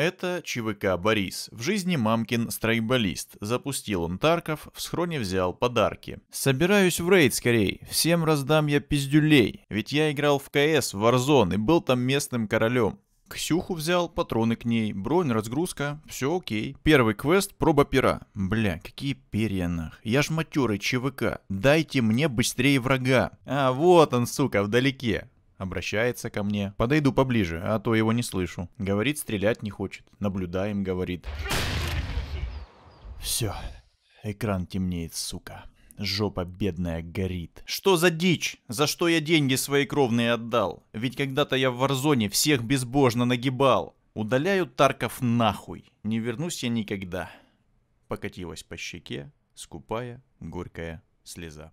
Это ЧВК «Борис». В жизни мамкин страйболист. Запустил он Тарков, в схроне взял подарки. Собираюсь в рейд скорей, всем раздам я пиздюлей. Ведь я играл в КС, в Warzone и был там местным королем. Ксюху взял, патроны к ней, бронь, разгрузка, все окей. Первый квест, проба пера. Бля, какие перья нах. Я ж матерый ЧВК, дайте мне быстрее врага. А вот он, сука, вдалеке. Обращается ко мне. Подойду поближе, а то его не слышу. Говорит, стрелять не хочет. Наблюдаем, говорит. Все. Экран темнеет, сука. Жопа бедная горит. Что за дичь? За что я деньги свои кровные отдал? Ведь когда-то я в Варзоне всех безбожно нагибал. Удаляю Тарков нахуй. Не вернусь я никогда. Покатилась по щеке, скупая горькая слеза.